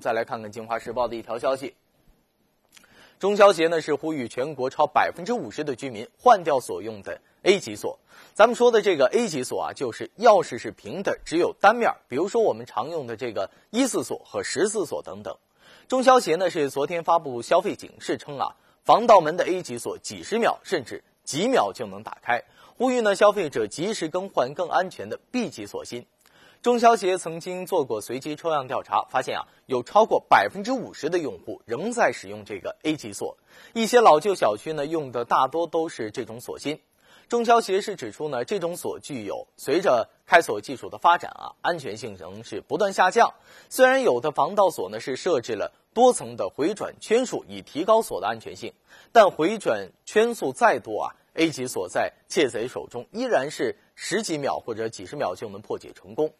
再来看看《京华时报》的一条消息，中消协呢是呼吁全国超百分之五十的居民换掉所用的 A 级锁。咱们说的这个 A 级锁啊，就是钥匙是平的，只有单面儿，比如说我们常用的这个一字锁和十字锁等等。中消协呢是昨天发布消费警示称啊，防盗门的 A 级锁几十秒甚至几秒就能打开，呼吁呢消费者及时更换更安全的 B 级锁芯。中消协曾经做过随机抽样调查，发现啊，有超过百分之五十的用户仍在使用这个 A 级锁。一些老旧小区呢，用的大多都是这种锁芯。中消协是指出呢，这种锁具有随着开锁技术的发展啊，安全性仍是不断下降。虽然有的防盗锁呢是设置了多层的回转圈数以提高锁的安全性，但回转圈数再多啊。A 级锁在窃贼手中依然是十几秒或者几十秒就能破解成功。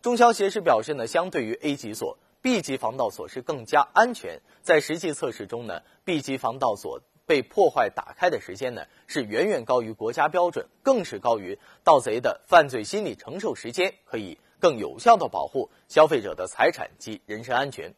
中消协是表示呢，相对于 A 级锁，B 级防盗锁是更加安全。在实际测试中呢，B 级防盗锁被破坏打开的时间呢，是远远高于国家标准，更是高于盗贼的犯罪心理承受时间，可以更有效的保护消费者的财产及人身安全。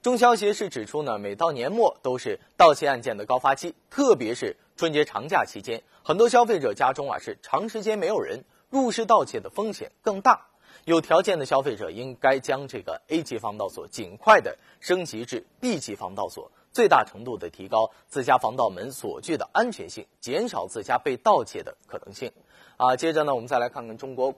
中消协是指出呢，每到年末都是盗窃案件的高发期，特别是。春节长假期间，很多消费者家中啊是长时间没有人，入室盗窃的风险更大。有条件的消费者应该将这个 A 级防盗锁尽快的升级至 B 级防盗锁，最大程度的提高自家防盗门锁具的安全性，减少自家被盗窃的可能性。啊，接着呢，我们再来看看中国。